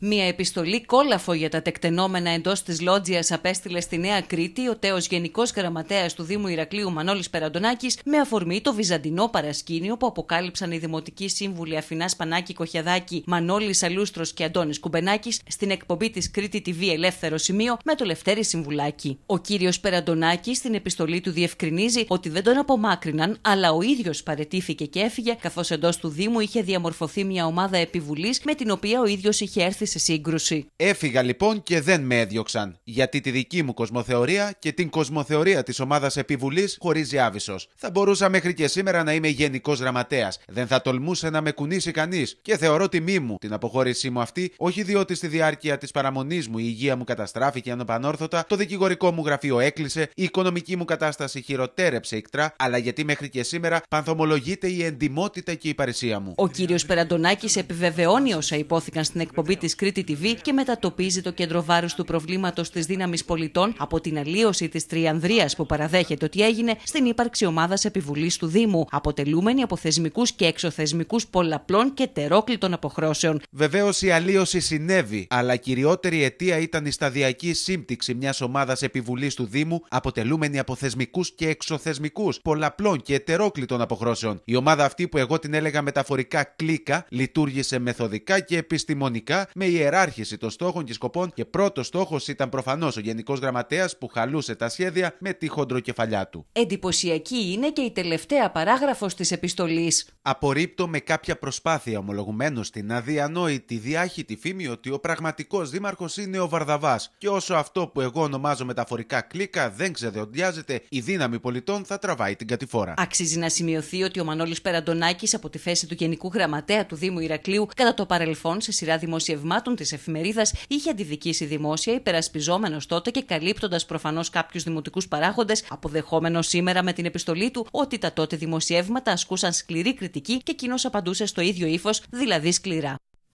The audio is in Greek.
Μία επιστολή κόλαφο για τα τεκτενόμενα εντός της Λότζιας απέστειλε στη Νέα Κρήτη ο τέος Γενικός Γραμματέας του Δήμου Ηρακλείου Μανώλης Περαντονάκης με αφορμή το βυζαντινό παρασκήνιο που αποκάλυψαν οι δημοτικοί σύμβουλοι Αφινά Πανάκη Κοχιαδάκη, Μανώλη Αλούστρο και Αντώνης Κουμπενάκης στην εκπομπή της Κρήτη TV Ελεύθερο Σημείο με το Λευτέρη Συμβουλάκη. Ο κύριος Περαντονάκης στην επιστολή του διευκρινίζει ότι δεν τον απομάκρυναν, αλλά ο ίδιος παρετήθηκε και έφυγε, καθώς εντός του Δήμου είχε διαμορφωθεί μια ομάδα επιβουλής με την οποία ο ίδιος είχε έρθει σε σύγκρουση. Έφυγα λοιπόν και δεν με έδιωξαν. Γιατί τη δική μου κοσμοθεωρία και την κοσμοθεωρία της ομάδας επιβουλής χωρίζει άβυσος. Θα μπορούσα μέχρι και σήμερα να είμαι γενικός γραμματέας. Δεν θα τολμούσε να με κουνήσει κανείς. Και θεωρώ τιμή μου την αποχώρησή μου αυτή, όχι διότι στη διάρκεια της παραμονής μου η υγεία μου καταστράφηκε ανωπανόρθωτα, το δικηγορικό μου γραφείο έκλεισε, η οικονομική μου κατάσταση χειροτέρεψε ικτρά, αλλά γιατί μέχρι και σήμερα πανθομολογείται η εντιμότητα και η παρησία μου. Ο κύριος Περαντονάκης επιβεβαιώνει όσα υπόθηκαν στην εκπομπή της Κρήτη TV και μετατοπίζει το κέντρο βάρους του προβλήματος της δύναμης πολιτών από την αλλίωση της Τριανδρίας που παραδέχεται ότι έγινε στην ύπαρξη ομάδας επιβουλή του Δήμου, αποτελούμενη από θεσμικούς και εξωθεσμικούς πολλαπλών και τερόκλητων αποχρώσεων. Βεβαίως η αλλίωση συνέβη, αλλά κυριότερη αιτία ήταν η σταδιακή σύμπτυξη μιας ομάδας επιβουλής του Δήμου, αποτελούμενη από θεσμικούς και εξωθεσμικούς πολλαπλών και ετερόκλητων αποχρώσεων. Η ομάδα αυτή που εγώ την έλεγα μεταφορικά κλίκα λειτουργήσε μεθοδικά και επιστημονικά με η ιεράρχηση των στόχων και σκοπών και πρώτος στόχος ήταν προφανώς ο Γενικός Γραμματέας που χαλούσε τα σχέδια με τη χοντροκεφαλιά του. Εντυπωσιακή είναι και η τελευταία παράγραφος της επιστολής. Απορρίπτω με κάποια προσπάθεια ομολογουμένως την αδιανόητη διάχυτη φήμη ότι ο πραγματικός δήμαρχος είναι ο Βαρδαβάς. Και όσο αυτό που εγώ ονομάζω μεταφορικά κλίκα δεν ξεδεοντιάζεται η δύναμη πολιτών θα τραβάει την κατηφόρα. Αξίζει να σημειωθεί ότι ο Μανώλης Περαντονάκης από τη θέση του Γενικού Γραμματέα του Δήμου Ηρακλείου κατά το παρελθόν σε σειρά δημοσιευμάτων της εφημερίδας είχε αντιδικήσει δημόσια, υπερασπιζόμενος τότε και καλύπτοντας προφανώς κάποιους δημοτικούς παράγοντες, αποδεχόμενος σήμερα με την επιστολή του ότι τα τότε δημοσιεύματα ασκούσαν σκληρή κριτική και εκείνο απαντούσε στο ίδιο ύφος, δηλαδή σκληρά.